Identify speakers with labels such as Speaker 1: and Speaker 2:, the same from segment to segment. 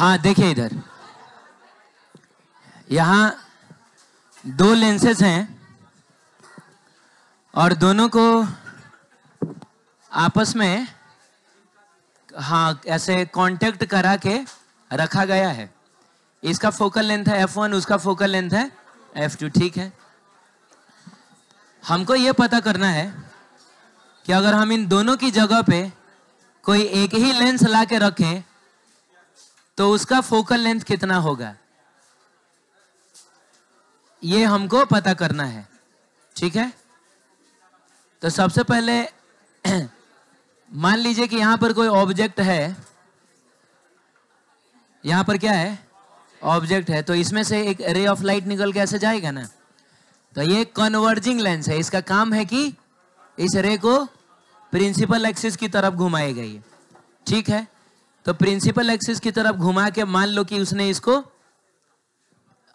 Speaker 1: हाँ देखिए इधर यहाँ दो लेंसेस हैं और दोनों को आपस में हाँ ऐसे कांटेक्ट करा के रखा गया है इसका फोकल लेंथ है एफ वन उसका फोकल लेंथ है एफ टू ठीक है हमको ये पता करना है कि अगर हम इन दोनों की जगह पे कोई एक ही लेंस ला के रखें तो उसका फोकल लेंथ कितना होगा ये हमको पता करना है ठीक है तो सबसे पहले मान लीजिए कि यहां पर कोई ऑब्जेक्ट है यहां पर क्या है ऑब्जेक्ट है तो इसमें से एक रे ऑफ लाइट निकल के ऐसे जाएगा ना तो ये कन्वर्जिंग लेंस है इसका काम है कि इस रे को प्रिंसिपल एक्सिस की तरफ घुमाई गई ठीक है तो प्रिंसिपल एक्सिस की तरफ घुमा के मान लो कि उसने इसको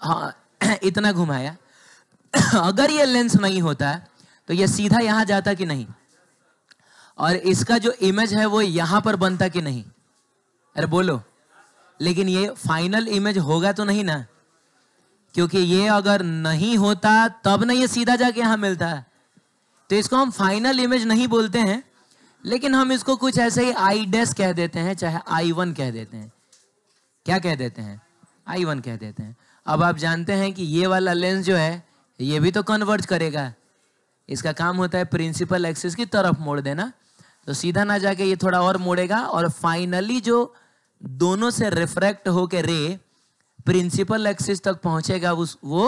Speaker 1: हाँ इतना घुमाया अगर ये लेंस नहीं होता तो ये सीधा यहां जाता कि नहीं और इसका जो इमेज है वो यहां पर बनता कि नहीं अरे बोलो लेकिन ये फाइनल इमेज होगा तो नहीं ना क्योंकि ये अगर नहीं होता तब ना ये सीधा जाके यहां मिलता है तो इसको हम फाइनल इमेज नहीं बोलते हैं लेकिन हम इसको कुछ ऐसे ही आई डेस कह देते हैं चाहे आई वन कह देते हैं क्या कह देते हैं आई वन कह देते हैं अब आप जानते हैं कि ये वाला लेंस जो है ये भी तो कन्वर्ज करेगा इसका काम होता है प्रिंसिपल एक्सिस की तरफ मोड़ देना तो सीधा ना जाके ये थोड़ा और मोड़ेगा और फाइनली जो दोनों से रिफ्रैक्ट होकर रे प्रिंसिपल एक्सिस तक पहुंचेगा उस वो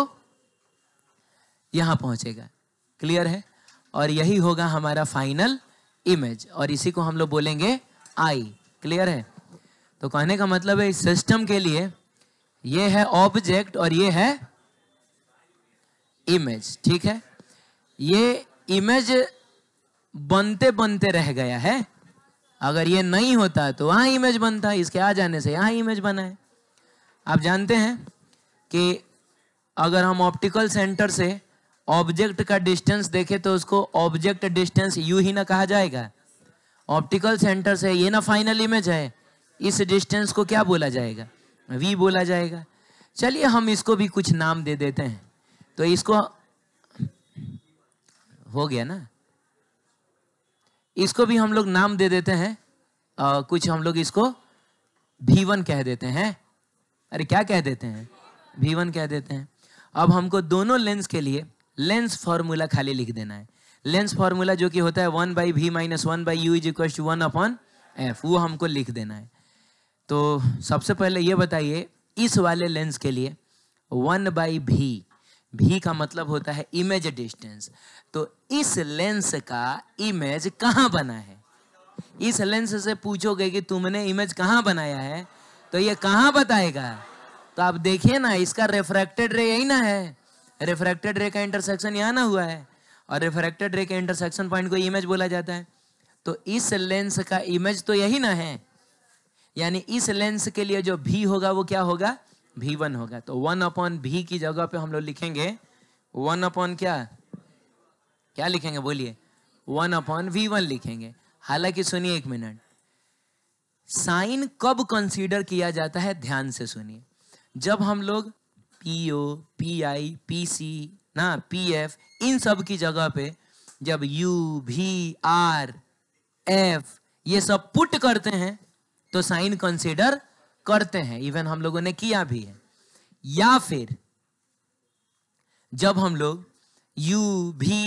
Speaker 1: यहां पहुंचेगा क्लियर है और यही होगा हमारा फाइनल इमेज और इसी को हम लोग बोलेंगे आई क्लियर है तो कहने का मतलब है इस सिस्टम के लिए ये है ऑब्जेक्ट और ये है इमेज ठीक है ये इमेज बनते बनते रह गया है अगर ये नहीं होता तो वहां इमेज बनता इसके आ जाने से यहां इमेज बना है आप जानते हैं कि अगर हम ऑप्टिकल सेंटर से ऑब्जेक्ट का डिस्टेंस देखे तो उसको ऑब्जेक्ट डिस्टेंस यू ही ना कहा जाएगा ऑप्टिकल सेंटर से ये ना फाइनल इमेज है इस डिस्टेंस को क्या बोला जाएगा वी बोला जाएगा चलिए हम इसको भी कुछ नाम दे देते हैं तो इसको हो गया ना इसको भी हम लोग नाम दे देते हैं आ, कुछ हम लोग इसको भीवन कह देते हैं अरे क्या कह देते हैं भीवन कह देते हैं अब हमको दोनों लेंस के लिए लेंस फॉर्मूला खाली लिख देना है लेंस फॉर्मूला जो कि होता है one by V minus one by U is equal to one upon F वो हमको लिख देना है तो सबसे पहले ये बताइए इस वाले लेंस के लिए वन बाई भी भी का मतलब होता है इमेज डिस्टेंस तो इस लेंस का इमेज कहाँ बना है इस लेंस से पूछोगे कि तुमने इमेज कहाँ बनाया है तो ये कहाँ बताएगा तो आप देखिए ना इसका रिफ्रैक्टेड रे यही ना है रिफ्रैक्टेड रे का इंटरसेक्शन यहाँ ना हुआ है और रिफ्रैक्टेड रे के इंटरसेक्शन पॉइंट को इमेज बोला जाता है तो इस लेंस का इमेज तो यही ना है यानी इस लेंस के लिए जो भी होगा वो क्या होगा भी वन होगा तो वन अपॉन भी की जगह पे हम लोग लिखेंगे वन अपॉन क्या क्या लिखेंगे बोलिए वन अपॉन वी वन लिखेंगे हालांकि सुनिए एक मिनट साइन कब कंसीडर किया जाता है ध्यान से सुनिए जब हम लोग E P I P C ना पी एफ इन सब की जगह पे जब यू भी आर एफ ये सब पुट करते हैं तो साइन कंसिडर करते हैं इवन हम लोगों ने किया भी है या फिर जब हम लोग यू भी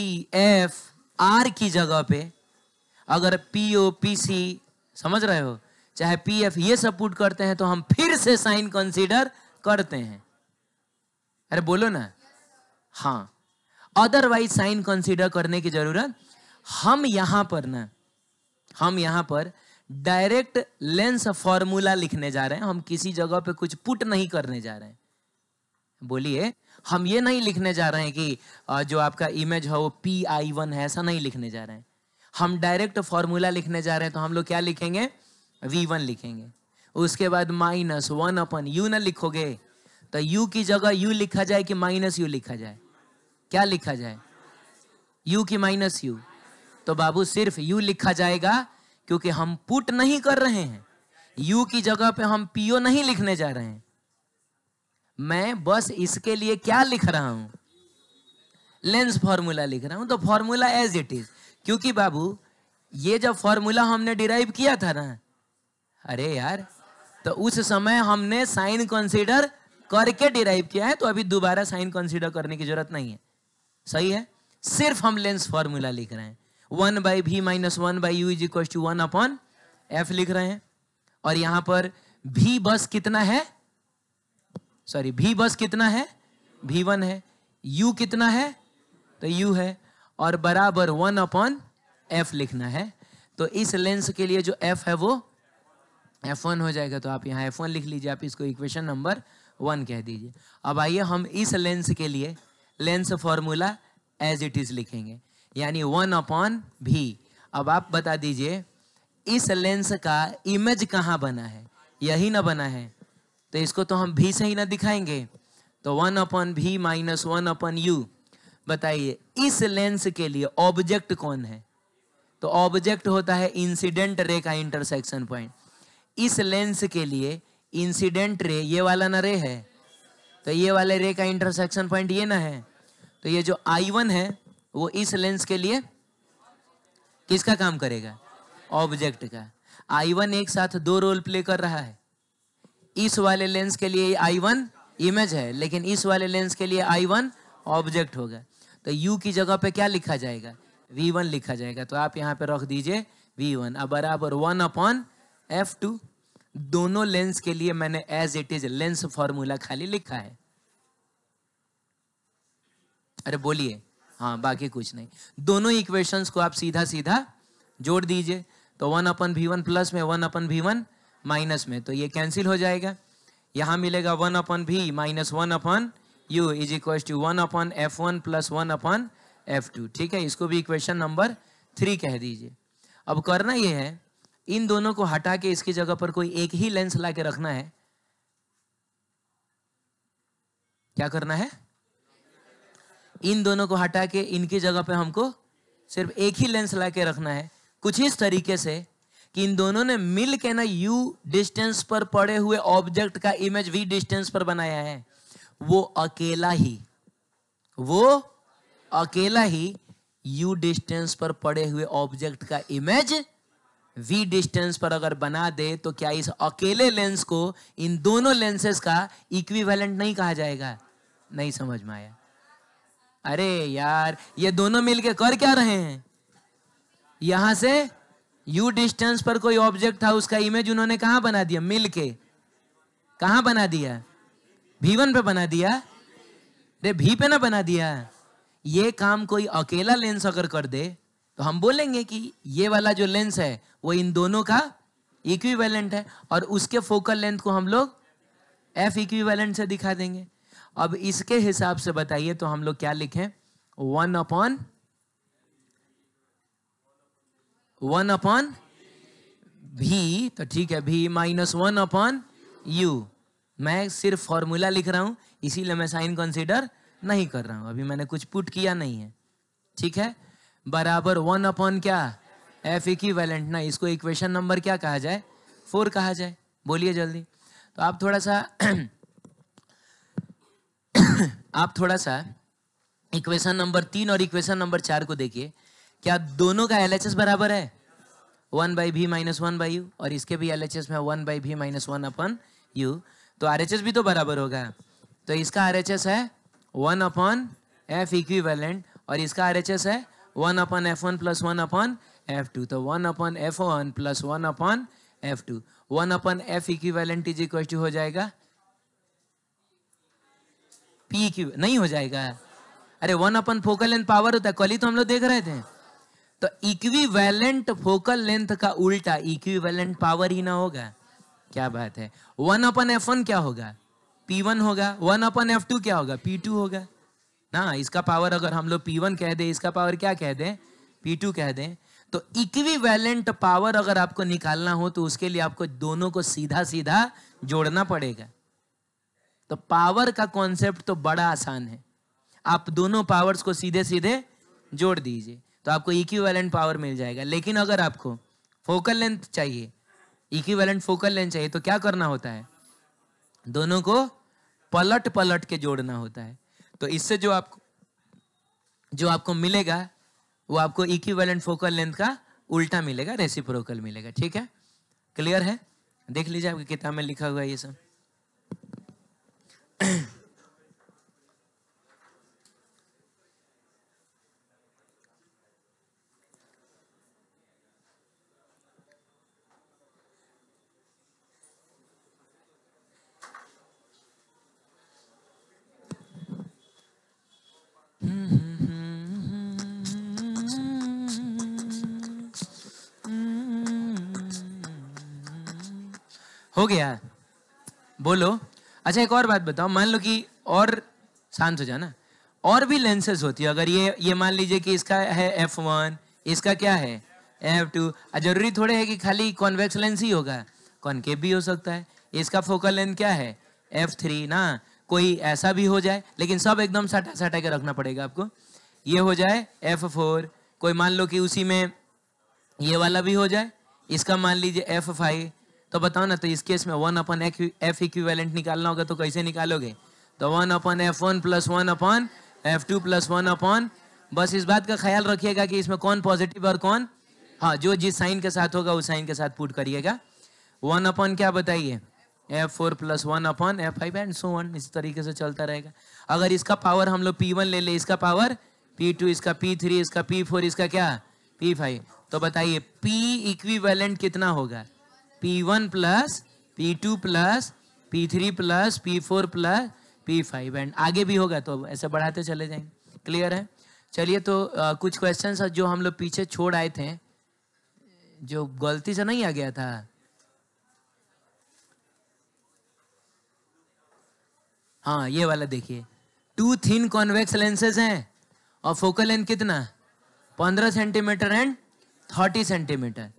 Speaker 1: एफ आर की जगह पे अगर पी ओ पी सी समझ रहे हो चाहे पी एफ ये सब पुट करते हैं तो हम फिर से साइन कंसिडर करते हैं अरे बोलो ना हाँ अदरवाइज साइन कंसीडर करने की जरूरत हम यहां पर ना हम यहां पर डायरेक्ट लेंस फॉर्मूला लिखने जा रहे हैं हम किसी जगह पे कुछ पुट नहीं करने जा रहे हैं बोलिए हम ये नहीं लिखने जा रहे हैं कि जो आपका इमेज है वो पी आई वन है ऐसा नहीं लिखने जा रहे हैं हम डायरेक्ट फॉर्मूला लिखने जा रहे हैं तो हम लोग क्या लिखेंगे वी वन लिखेंगे उसके बाद माइनस वन अपन यू ना लिखोगे तो यू की जगह यू लिखा जाए कि माइनस यू लिखा जाए क्या लिखा जाए यू की माइनस यू तो बाबू सिर्फ यू लिखा जाएगा क्योंकि हम पुट नहीं कर रहे हैं यू की जगह पे हम पीओ नहीं लिखने जा रहे हैं मैं बस इसके लिए क्या लिख रहा हूं लेंस फॉर्मूला लिख रहा हूं तो फॉर्मूला एज इट इज क्योंकि बाबू ये जब फॉर्मूला हमने डिराइव किया था ना अरे यार तो उस समय हमने साइन कंसीडर करके डिराइव किया है तो अभी दोबारा साइन कंसीडर करने की जरूरत नहीं है सही है सिर्फ हम लेंस फॉर्मूला लिख रहे हैं one by V minus one by U is equal to one upon F लिख रहे हैं और यहां पर भी बस कितना है सॉरी भी बस कितना है भी वन है यू कितना है तो यू है और बराबर वन अपॉन एफ लिखना है तो इस लेंस के लिए जो एफ है वो एफ वन हो जाएगा तो आप यहाँ एफ वन लिख लीजिए आप इसको इक्वेशन नंबर वन कह दीजिए अब आइए हम इस लेंस के लिए lens formula as it is लिखेंगे यानी वन अपॉन भी अब आप बता दीजिए इस लेंस का इमेज कहाँ बना है यही ना बना है तो इसको तो हम भी से ही ना दिखाएंगे तो one upon V minus one upon U बताइए इस लेंस के लिए ऑब्जेक्ट कौन है तो ऑब्जेक्ट होता है इंसिडेंट रे का इंटरसेक्शन पॉइंट इस लेंस के लिए इंसिडेंट रे ये वाला ना रे है तो ये वाले रे का इंटरसेक्शन पॉइंट ये ना है तो ये जो आई वन है वो इस लेंस के लिए किसका काम करेगा ऑब्जेक्ट का आई वन एक साथ दो रोल प्ले कर रहा है इस वाले लेंस के लिए आई वन इमेज है लेकिन इस वाले लेंस के लिए आई वन ऑब्जेक्ट होगा तो यू की जगह पे क्या लिखा जाएगा वी वन लिखा जाएगा तो आप यहाँ पे रख दीजिए वी वन अब बराबर वन अपॉन एफ टू दोनों लेंस के लिए मैंने as it is lens formula खाली लिखा है अरे बोलिए हाँ बाकी कुछ नहीं दोनों इक्वेशंस को आप सीधा सीधा जोड़ दीजिए तो one upon V one plus में one upon V one minus में तो ये कैंसिल हो जाएगा यहां मिलेगा one upon V minus one upon U is equal to one upon F one plus one upon F two ठीक है इसको भी इक्वेशन नंबर थ्री कह दीजिए अब करना ये है इन दोनों को हटा के इसकी जगह पर कोई एक ही लेंस ला के रखना है क्या करना है इन दोनों को हटा के इनकी जगह पर हमको सिर्फ एक ही लेंस ला के रखना है कुछ इस तरीके से कि इन दोनों ने मिल के ना यू डिस्टेंस पर पड़े हुए ऑब्जेक्ट का इमेज वी डिस्टेंस पर बनाया है वो अकेला ही वो अकेला ही यू डिस्टेंस पर पड़े हुए ऑब्जेक्ट का इमेज वी डिस्टेंस पर अगर बना दे तो क्या इस अकेले लेंस को इन दोनों लेंसेस का इक्विवेलेंट नहीं कहा जाएगा नहीं समझ में आया अरे यार ये दोनों मिलके कर क्या रहे हैं यहां से यू डिस्टेंस पर कोई ऑब्जेक्ट था उसका इमेज उन्होंने कहा बना दिया मिलके कहा बना दिया भीवन पे बना दिया रे भी पे ना बना दिया ये काम कोई अकेला लेंस अगर कर दे तो हम बोलेंगे कि ये वाला जो लेंस है वो इन दोनों का इक्विवेलेंट है और उसके फोकल लेंथ को हम लोग एफ इक्विवेलेंट से दिखा देंगे अब इसके हिसाब से बताइए तो हम लोग क्या लिखें वन अपॉन वन अपॉन भी तो ठीक है भी माइनस वन अपॉन यू मैं सिर्फ फॉर्मूला लिख रहा हूं इसीलिए मैं साइन कंसिडर नहीं कर रहा हूं अभी मैंने कुछ पुट किया नहीं है ठीक है बराबर वन अपॉन क्या एफ इक्वी वैलेंट ना इसको इक्वेशन नंबर क्या कहा जाए फोर कहा जाए बोलिए जल्दी तो आप थोड़ा सा आप थोड़ा सा इक्वेशन नंबर तीन और इक्वेशन नंबर चार को देखिए क्या दोनों का एल बराबर है one by V minus one by U और इसके भी एल में one by V minus one upon U तो आर भी तो बराबर होगा तो इसका आर है वन अपॉन एफ इक्वी और इसका आर है one upon F one plus one upon F two तो one upon F one plus one upon F two one upon F equivalent is equal to हो जाएगा P की नहीं हो जाएगा अरे one upon focal length power होता है कल ही तो हम लोग देख रहे थे तो इक्विवेलेंट फोकल लेंथ का उल्टा इक्विवेलेंट पावर ही ना होगा क्या बात है वन अपन एफ वन क्या होगा पी वन होगा वन अपन एफ टू क्या होगा पी टू होगा ना इसका पावर अगर हम लोग पी वन कह दें इसका पावर क्या कह दें टू कह दें तो इक्वी वैलेंट पावर अगर आपको निकालना हो तो उसके लिए आपको दोनों को सीधा सीधा जोड़ना पड़ेगा तो पावर का कॉन्सेप्ट तो बड़ा आसान है आप दोनों पावर्स को सीधे सीधे जोड़ दीजिए तो आपको वैलेंट पावर मिल जाएगा लेकिन अगर आपको फोकल लेंथ चाहिए वैलेंट फोकल लेंथ चाहिए तो क्या करना होता है दोनों को पलट पलट के जोड़ना होता है तो इससे जो आपको जो आपको मिलेगा वो आपको इक्विवेलेंट फोकल लेंथ का उल्टा मिलेगा रेसिप्रोकल मिलेगा ठीक है क्लियर है देख लीजिए आपकी किताब में लिखा हुआ है ये सब हो गया बोलो अच्छा एक और बात बताओ मान लो कि और शांत हो जाना और भी लेंसेज होती है अगर ये ये मान लीजिए कि इसका है एफ वन इसका क्या है एफ टू जरूरी थोड़े है कि खाली कॉन्वेक्स लेंस ही होगा कॉनकेव भी हो सकता है इसका फोकल लेंथ क्या है एफ थ्री ना कोई ऐसा भी हो जाए लेकिन सब एकदम सटा सटा के रखना पड़ेगा आपको ये हो जाए एफ फोर कोई मान लो कि उसी में ये वाला भी हो जाए इसका मान लीजिए एफ फाइव तो बताओ ना तो इस केस में वन अपन एफ इक्विवेलेंट निकालना होगा तो कैसे निकालोगे तो one upon F one plus one upon F two plus one upon बस इस बात का ख्याल रखिएगा कि इसमें कौन पॉजिटिव और कौन हाँ जो जिस साइन के साथ होगा उस साइन के साथ पुट करिएगा वन अपन क्या बताइए F four plus one upon F five and so on इस तरीके से चलता रहेगा अगर इसका पावर हम लोग पी वन ले ले इसका पावर पी टू इसका पी थ्री इसका पी फोर इसका क्या पी फाइव तो बताइए पी वैलेंट कितना होगा P one plus P two plus P three plus P four plus P five and आगे भी होगा तो ऐसे बढ़ाते चले जाएंगे क्लियर है चलिए तो आ, कुछ क्वेश्चन जो हम लोग पीछे छोड़ आए थे जो गलती से नहीं आ गया था हाँ ये वाला देखिए टू थीन कॉन्वेक्स लेंसेज हैं और फोकल लेंथ कितना पंद्रह centimetre and thirty centimetre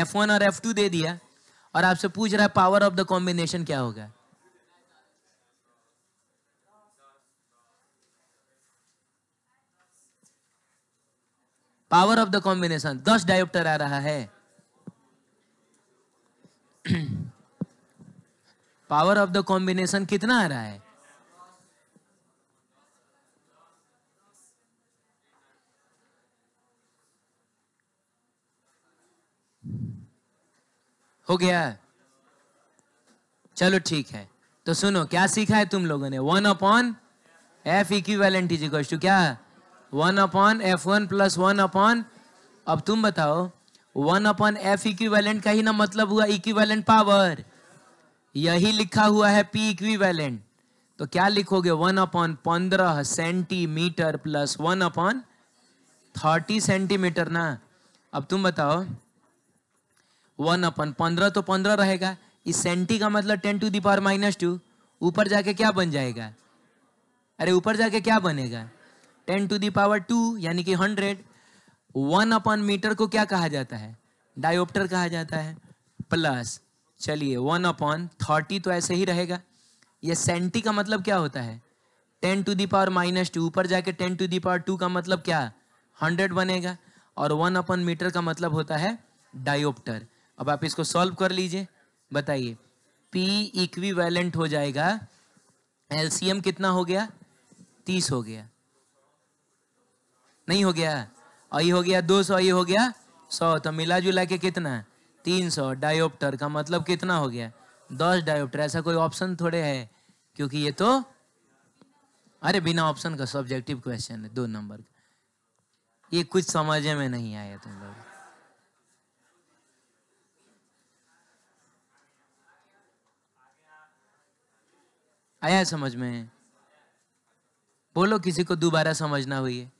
Speaker 1: F one और एफ टू दे दिया और आपसे पूछ रहा है पावर ऑफ द कॉम्बिनेशन क्या होगा पावर ऑफ द कॉम्बिनेशन दस डायोप्टर आ रहा है पावर ऑफ द कॉम्बिनेशन कितना आ रहा है हो गया चलो ठीक है तो सुनो क्या सीखा है तुम लोगों ने one upon F equivalent is equal to क्या one upon F one plus one upon अब तुम बताओ वन अपॉन एफ इक्विवेलेंट का ही ना मतलब हुआ इक्विवेलेंट पावर यही लिखा हुआ है पी इक्विवेलेंट तो क्या लिखोगे वन अपॉन पंद्रह centimetre plus one upon thirty centimetre ना अब तुम बताओ वन अपन पंद्रह तो पंद्रह रहेगा इस सेंटी का मतलब ten to the power minus two ऊपर जाके क्या बन जाएगा अरे ऊपर जाके क्या बनेगा टेन टू दावर टू यानी कि हंड्रेड वन अपन मीटर को क्या कहा जाता है डायोप्टर कहा जाता है प्लस चलिए वन अपॉन थर्टी तो ऐसे ही रहेगा ये सेंटी का मतलब क्या होता है ten to the power minus two ऊपर जाके टेन टू दावर टू का मतलब क्या हंड्रेड बनेगा और वन अपन मीटर का मतलब होता है डायोप्टर अब आप इसको सॉल्व कर लीजिए बताइए पी इक्वी वैलेंट हो जाएगा एलसीएम कितना हो गया तीस हो गया नहीं हो गया और ये हो गया दो सौ ये हो गया सौ तो मिला जुला के कितना तीन सौ डायोप्टर का मतलब कितना हो गया दस डायोप्टर ऐसा कोई ऑप्शन थोड़े है क्योंकि ये तो अरे बिना ऑप्शन का सब्जेक्टिव क्वेश्चन है दो नंबर का ये कुछ समझे में नहीं आया तुम लोग आया है समझ में बोलो किसी को दोबारा समझना हुई है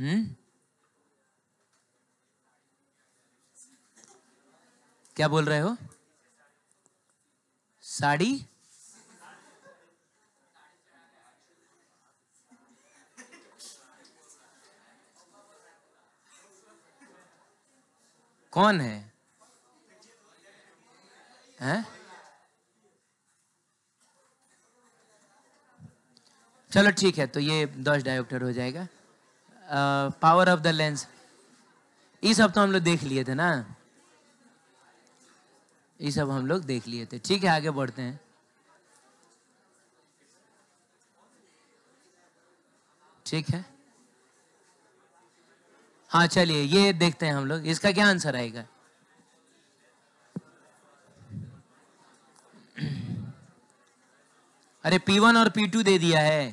Speaker 1: हम्म क्या बोल रहे हो साड़ी कौन है हैं? चलो ठीक है तो ये दस डायोप्टर हो जाएगा पावर ऑफ द लेंस ये सब तो हम लोग देख लिए थे ना ये सब हम लोग देख लिए थे ठीक है आगे बढ़ते हैं ठीक है हाँ चलिए ये देखते हैं हम लोग इसका क्या आंसर आएगा अरे P1 और P2 दे दिया है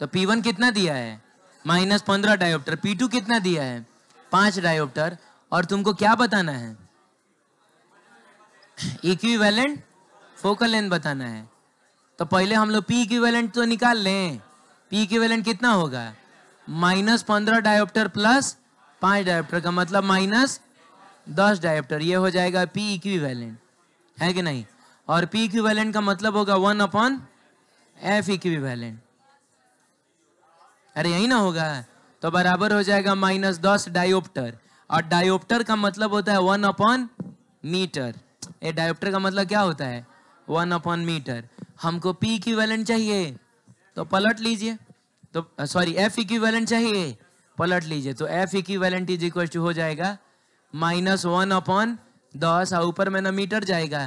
Speaker 1: तो P1 कितना दिया है माइनस पंद्रह डायोप्टर P2 कितना दिया है पांच डायोप्टर और तुमको क्या बताना है इक्विवेलेंट फोकल लेंथ बताना है तो पहले हम लोग पी इक्विवेलेंट तो निकाल लें पी इक्विवेलेंट कितना होगा माइनस पंद्रह डायोप्टर प्लस पांच डायप्टर का मतलब माइनस दस डायप्टर ये हो जाएगा पी इक्विवेलेंट है कि नहीं और पी इक्विवेलेंट का मतलब होगा वन अपॉन एफ इक्विवेलेंट अरे यही ना होगा तो बराबर हो जाएगा माइनस दस डायोप्टर और डायोप्टर का मतलब होता है वन अपॉन मीटर ये डायोप्टर का मतलब क्या होता है वन अपॉन मीटर हमको पी इक्विवेलेंट चाहिए तो पलट लीजिए तो सॉरी एफ इक्विवेलेंट चाहिए पलट लीजिए तो F equivalent is equal to हो जाएगा माइनस वन अपॉन दस और ऊपर में ना मीटर जाएगा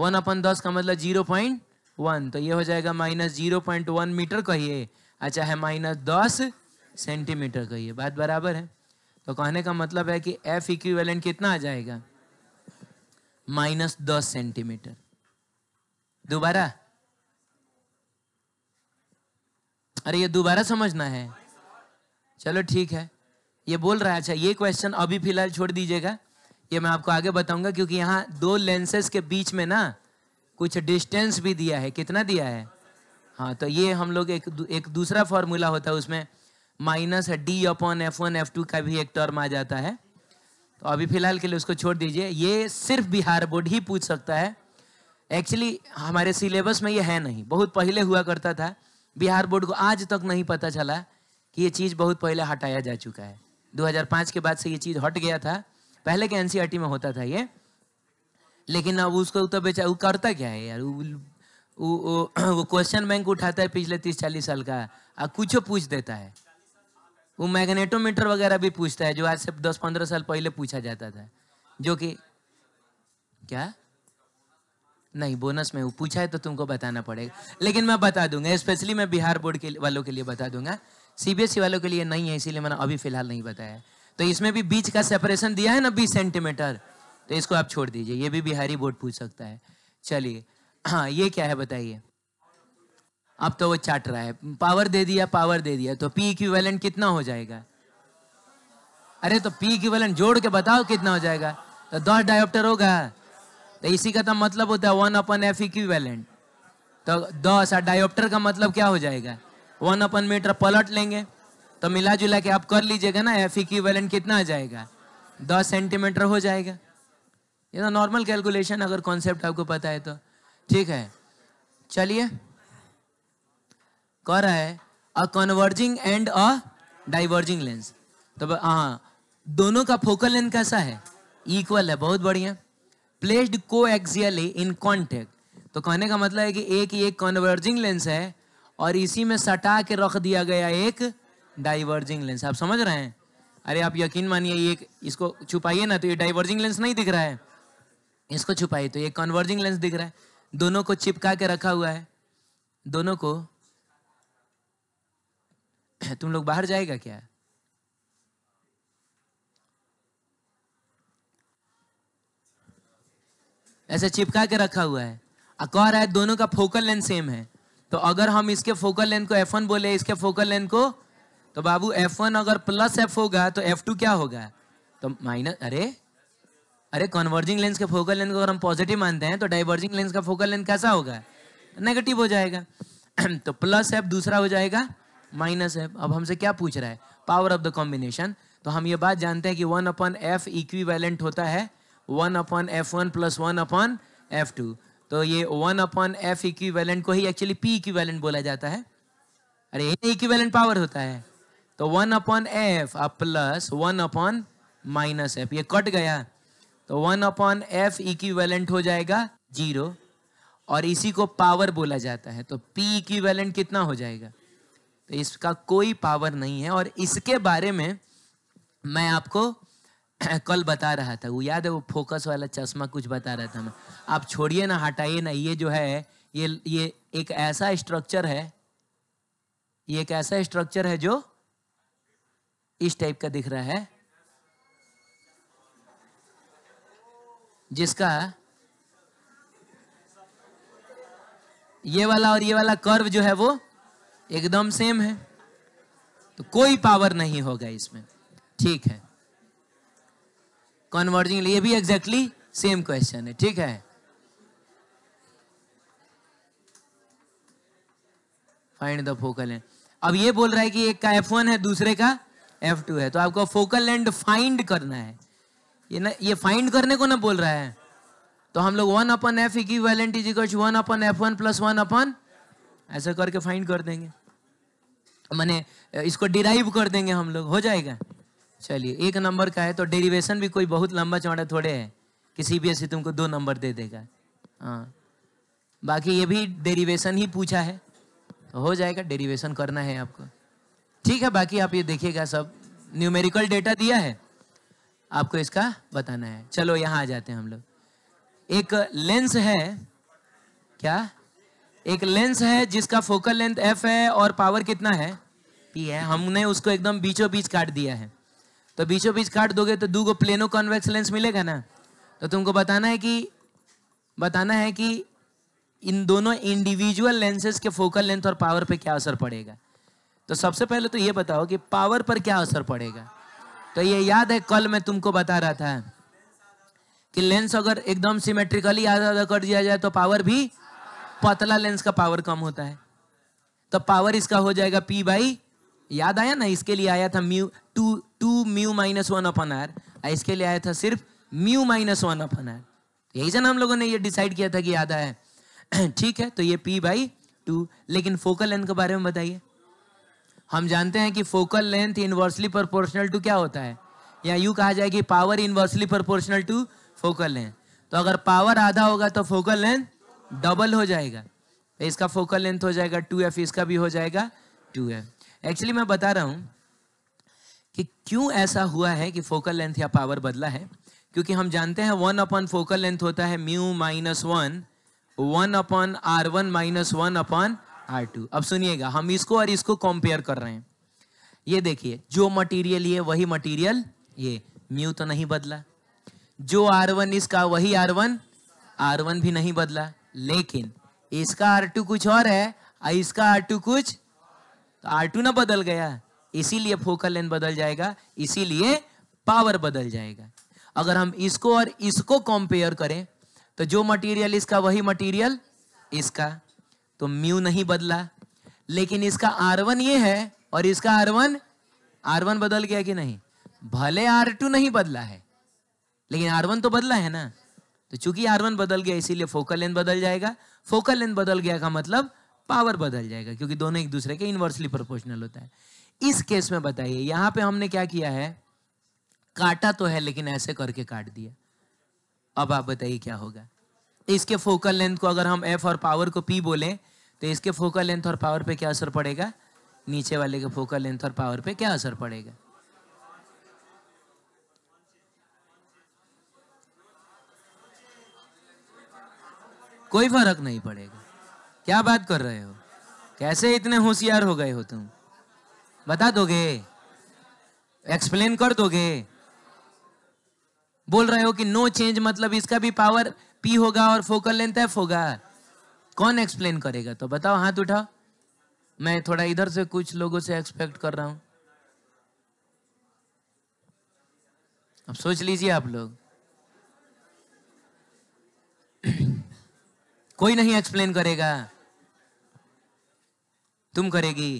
Speaker 1: वन अपॉन दस का मतलब जीरो पॉइंट वन तो ये हो जाएगा minus zero point one metre कहिए अच्छा है माइनस दस सेंटीमीटर कहिए बात बराबर है तो कहने का मतलब है कि एफ वैलेंट कितना आ जाएगा माइनस दस सेंटीमीटर दोबारा अरे ये दोबारा समझना है चलो ठीक है ये बोल रहा है अच्छा ये क्वेश्चन अभी फिलहाल छोड़ दीजिएगा ये मैं आपको आगे बताऊंगा क्योंकि यहाँ दो लेंसेस के बीच में ना कुछ डिस्टेंस भी दिया है कितना दिया है हाँ तो ये हम लोग एक एक दूसरा फॉर्मूला होता है उसमें minus D upon F one F two का भी एक टर्म आ जाता है तो अभी फिलहाल के लिए उसको छोड़ दीजिए ये सिर्फ बिहार बोर्ड ही पूछ सकता है एक्चुअली हमारे सिलेबस में ये है नहीं बहुत पहले हुआ करता था बिहार बोर्ड को आज तक नहीं पता चला कि ये चीज़ बहुत पहले हटाया जा चुका है 2005 के बाद से ये चीज़ हट गया था पहले के एनसीईआरटी e में होता था ये लेकिन अब उसको तो बेचा वो करता क्या है यार वो वो क्वेश्चन बैंक उठाता है पिछले तीस चालीस साल का और कुछ पूछ देता है वो मैग्नेटोमीटर वगैरह भी पूछता है जो आज से दस पंद्रह साल पहले पूछा जाता था जो कि क्या नहीं बोनस में वो पूछा है तो तुमको बताना पड़ेगा लेकिन मैं बता दूंगा स्पेशली मैं बिहार बोर्ड के वालों के लिए बता दूंगा सीबीएसई e वालों के लिए नहीं है इसीलिए मैंने अभी फिलहाल नहीं बताया तो इसमें भी बीच का सेपरेशन दिया है ना बीस सेंटीमीटर तो इसको आप छोड़ दीजिए ये भी बिहारी बोर्ड पूछ सकता है चलिए हाँ ये क्या है बताइए अब तो वो चाट रहा है पावर दे दिया पावर दे दिया तो पी इक्विवेलेंट कितना हो जाएगा अरे तो पी इक्विवेलेंट जोड़ के बताओ कितना हो जाएगा तो दस डायोप्टर होगा तो इसी का तो मतलब होता है वन अपन एफ इक्विवेलेंट तो दस डायोप्टर का मतलब क्या हो जाएगा वन अपन मीटर पलट लेंगे तो मिला जुला के आप कर लीजिएगा ना एफ की वैलेंट कितना आ जाएगा दस सेंटीमीटर हो जाएगा ये तो नॉर्मल कैलकुलेशन अगर कॉन्सेप्ट आपको पता है तो ठीक है चलिए कह रहा है a converging and a diverging lens तो हाँ दोनों का फोकल लेंथ कैसा है इक्वल है बहुत बढ़िया प्लेस्ड को इन कॉन्टेक्ट तो कहने का मतलब है कि एक ये कन्वर्जिंग लेंस है और इसी में सटा के रख दिया गया एक डाइवर्जिंग लेंस आप समझ रहे हैं अरे आप यकीन मानिए ये इसको छुपाइए ना तो ये डाइवर्जिंग लेंस नहीं दिख रहा है इसको छुपाइए तो ये कन्वर्जिंग लेंस दिख रहा है दोनों को चिपका के रखा हुआ है दोनों को तुम लोग बाहर जाएगा क्या ऐसे चिपका के रखा हुआ है और कह रहा है दोनों का फोकल लेंस सेम है तो अगर हम इसके फोकल लेंथ को एफ बोले इसके फोकल लेंथ को तो बाबू एफ अगर प्लस एफ होगा तो एफ क्या होगा तो माइनस अरे अरे कन्वर्जिंग लेंस के फोकल लेंथ को अगर हम पॉजिटिव मानते हैं तो डाइवर्जिंग लेंस का फोकल लेंथ कैसा होगा नेगेटिव हो जाएगा तो प्लस एफ दूसरा हो जाएगा माइनस एफ अब हमसे क्या पूछ रहा है पावर ऑफ द कॉम्बिनेशन तो हम ये बात जानते हैं कि वन अपन एफ इक्वी होता है one upon F one plus one upon F two तो ये वन अपॉन एफ इक्विवेलेंट को ही एक्चुअली पी इक्विवेलेंट बोला जाता है अरे ये इक्विवेलेंट पावर होता है तो one upon F plus one upon minus F ये कट गया तो वन अपॉन एफ इक्विवेलेंट हो जाएगा जीरो और इसी को पावर बोला जाता है तो पी इक्विवेलेंट कितना हो जाएगा तो इसका कोई पावर नहीं है और इसके बारे में मैं आपको कल बता रहा था वो याद है वो फोकस वाला चश्मा कुछ बता रहा था मैं आप छोड़िए ना हटाइए ना ये जो है ये ये एक ऐसा स्ट्रक्चर है ये एक ऐसा स्ट्रक्चर है जो इस टाइप का दिख रहा है जिसका ये वाला और ये वाला कर्व जो है वो एकदम सेम है तो कोई पावर नहीं होगा इसमें ठीक है कॉन्वर्जिंग ये भी एग्जैक्टली सेम क्वेश्चन है ठीक है फाइंड द फोकल लेंथ अब ये बोल रहा है कि एक का एफ वन है दूसरे का एफ टू है तो आपको फोकल लेंथ फाइंड करना है ये ना ये फाइंड करने को ना बोल रहा है तो हम लोग one upon F equivalent is equal one upon F one plus one upon ऐसा करके फाइंड कर देंगे मैंने इसको डिराइव कर देंगे हम लोग हो जाएगा चलिए एक नंबर का है तो डेरिवेशन भी कोई बहुत लंबा चौड़ा थोड़े है कि सीबीएसई तुमको दो नंबर दे देगा हाँ बाकी ये भी डेरिवेशन ही पूछा है तो हो जाएगा डेरिवेशन करना है आपको ठीक है बाकी आप ये देखिएगा सब न्यूमेरिकल डेटा दिया है आपको इसका बताना है चलो यहाँ आ जाते हैं हम लोग एक लेंस है क्या एक लेंस है जिसका फोकल लेंथ एफ है और पावर कितना है पी है हमने उसको एकदम बीचों बीच काट दिया है तो बीचों बीच काट दोगे तो दो को प्लेनो कॉन्वेक्स लेंस मिलेगा ना तो तुमको बताना है कि बताना है कि इन दोनों इंडिविजुअल लेंसेज के फोकल लेंथ और पावर पे क्या असर पड़ेगा तो सबसे पहले तो ये बताओ कि पावर पर क्या असर पड़ेगा तो ये याद है कल मैं तुमको बता रहा था कि लेंस अगर एकदम सिमेट्रिकली आधा आधा कर दिया जाए तो पावर भी पतला लेंस का पावर कम होता है तो पावर इसका हो जाएगा पी बाई याद आया ना इसके लिए आया था mu two to mu minus one upon R इसके लिए आया था सिर्फ mu minus one upon R यही से हम लोगों ने ये डिसाइड किया था कि आधा है ठीक है तो ये पी बाई टू लेकिन फोकल लेंथ के बारे में बताइए हम जानते हैं कि focal length inversely proportional to क्या होता है या यू कहा जाए कि power inversely proportional to focal length तो अगर पावर आधा होगा तो फोकल लेंथ डबल हो जाएगा तो इसका फोकल लेंथ हो जाएगा टू एफ इसका भी हो जाएगा टू एफ एक्चुअली मैं बता रहा हूँ कि क्यों ऐसा हुआ है कि फोकल लेंथ या पावर बदला है क्योंकि हम जानते हैं वन अपॉन फोकल लेंथ होता है mu minus one one upon R one minus one upon R two अब सुनिएगा हम इसको और इसको कंपेयर कर रहे हैं ये देखिए जो मटेरियल ये वही मटेरियल ये म्यू तो नहीं बदला जो आर वन इसका वही आर वन आर वन भी नहीं बदला लेकिन इसका आर टू कुछ और है इसका आर टू कुछ तो आर टू ना बदल गया इसीलिए फोकल लेंथ बदल जाएगा इसीलिए पावर बदल जाएगा अगर हम इसको और इसको कंपेयर करें तो जो मटेरियल इसका वही मटेरियल इसका तो म्यू नहीं बदला लेकिन इसका आर वन ये है और इसका आर वन आर वन बदल गया कि नहीं भले आर टू नहीं बदला है लेकिन आर वन तो बदला है ना तो चूंकि आर वन बदल गया इसीलिए फोकल लेंथ बदल जाएगा फोकल लेंथ बदल गया का मतलब पावर बदल जाएगा क्योंकि दोनों एक दूसरे के इनवर्सली प्रोपोर्शनल होता है इस केस में बताइए यहां पे हमने क्या किया है काटा तो है लेकिन ऐसे करके काट दिया अब आप बताइए क्या होगा इसके फोकल लेंथ को अगर हम एफ और पावर को पी बोले तो इसके फोकल लेंथ और पावर पे क्या असर पड़ेगा नीचे वाले के फोकल लेंथ और पावर पे क्या असर पड़ेगा कोई फर्क नहीं पड़ेगा क्या बात कर रहे हो कैसे इतने होशियार हो गए हो तुम बता दोगे एक्सप्लेन कर दोगे बोल रहे हो कि नो चेंज मतलब इसका भी पावर पी होगा और फोकल लेंथ एफ होगा कौन एक्सप्लेन करेगा तो बताओ हाथ उठाओ मैं थोड़ा इधर से कुछ लोगों से एक्सपेक्ट कर रहा हूं अब सोच लीजिए आप लोग कोई नहीं एक्सप्लेन करेगा तुम करेगी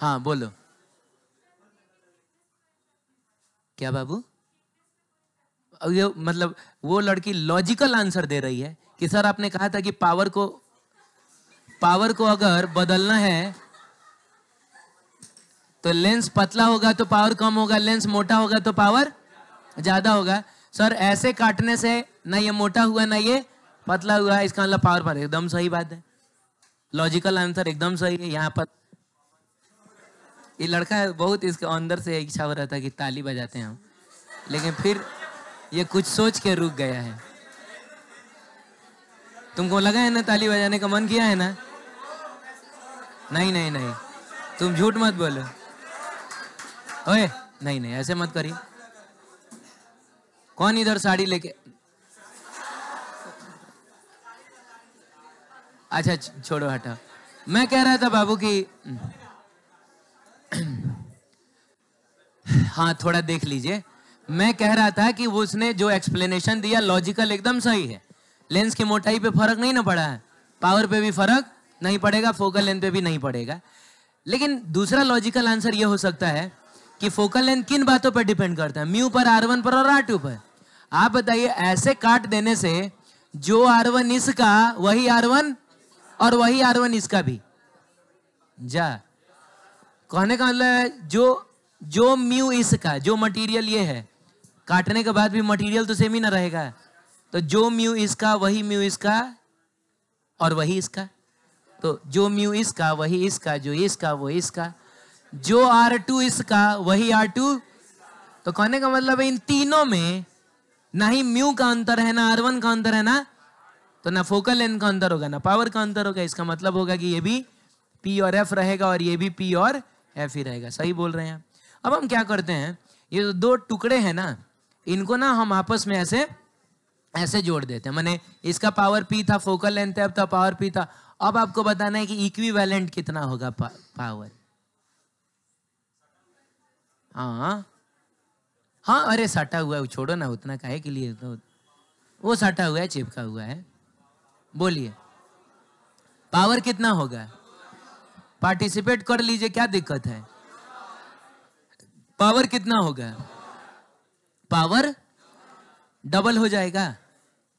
Speaker 1: हाँ बोलो क्या बाबू ये मतलब वो लड़की लॉजिकल आंसर दे रही है कि सर आपने कहा था कि पावर को पावर को अगर बदलना है तो लेंस पतला होगा तो पावर कम होगा लेंस मोटा होगा तो पावर ज्यादा होगा सर ऐसे काटने से ना ये मोटा हुआ ना ये पतला मतलब हुआ है इसका मतलब पावर पर एकदम सही बात है लॉजिकल आंसर एकदम सही है यहाँ पर ये लड़का बहुत इसके अंदर से इच्छा हो रहा था कि ताली बजाते हैं हम लेकिन फिर ये कुछ सोच के रुक गया है तुमको लगा है ना ताली बजाने का मन किया है ना नहीं नहीं नहीं तुम झूठ मत बोलो ओए नहीं नहीं ऐसे मत करिए कौन इधर साड़ी लेके अच्छा छोड़ो हटा मैं कह रहा था बाबू की हाँ थोड़ा देख लीजिए मैं कह रहा था कि वो उसने जो एक्सप्लेनेशन दिया लॉजिकल एकदम सही है लेंस की मोटाई पे फर्क नहीं ना पड़ा है पावर पे भी फर्क नहीं पड़ेगा फोकल लेंथ पे भी नहीं पड़ेगा लेकिन दूसरा लॉजिकल आंसर ये हो सकता है कि फोकल लेंथ किन बातों पर डिपेंड करता है म्यू पर आर वन पर और आर टू पर आप बताइए ऐसे काट देने से जो आर वन इसका वही आर वन और वही आर वन इसका भी जा कहने का मतलब है जो जो म्यू इसका जो मटेरियल ये है काटने के बाद भी मटेरियल तो सेम ही ना रहेगा तो जो म्यू इसका वही म्यू इसका और वही इसका तो जो म्यू इसका वही इसका जो इसका वो इसका जो आर टू इसका वही आर टू तो कहने का मतलब है इन तीनों में ना ही म्यू का अंतर है ना आर वन का अंतर है ना तो ना फोकल लेंथ का अंतर होगा ना पावर का अंतर होगा इसका मतलब होगा कि ये भी पी और एफ रहेगा और ये भी पी और एफ ही रहेगा सही बोल रहे हैं अब हम क्या करते हैं ये जो दो टुकड़े हैं ना इनको ना हम आपस में ऐसे ऐसे जोड़ देते हैं मैंने इसका पावर पी था फोकल लेंथ अब था पावर पी था अब आपको बताना है कि इक्वी कितना होगा पा, पावर हाँ हाँ अरे सटा हुआ है छोड़ो ना उतना काहे के लिए तो वो सटा हुआ है चिपका हुआ है बोलिए पावर कितना होगा पार्टिसिपेट कर लीजिए क्या दिक्कत है पावर कितना होगा पावर डबल हो जाएगा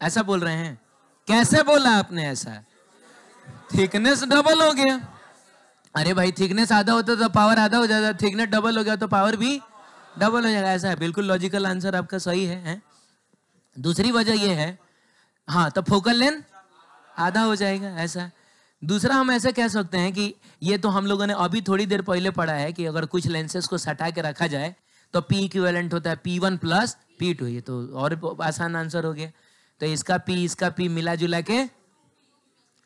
Speaker 1: ऐसा बोल रहे हैं कैसे बोला आपने ऐसा थिकनेस डबल हो गया अरे भाई थिकनेस आधा होता तो पावर आधा हो जाता थिकनेस डबल हो गया तो पावर भी डबल हो जाएगा ऐसा है बिल्कुल लॉजिकल आंसर आपका सही है, है? दूसरी वजह यह है हाँ तो फोकल लेंथ आधा हो जाएगा ऐसा दूसरा हम ऐसे कह सकते हैं कि ये तो हम लोगों ने अभी थोड़ी देर पहले पढ़ा है कि अगर कुछ लेंसेज को सटा के रखा जाए तो पी इक्वेलेंट होता है P one plus P two ये तो और आसान आंसर हो गया तो इसका पी इसका पी मिला जुला के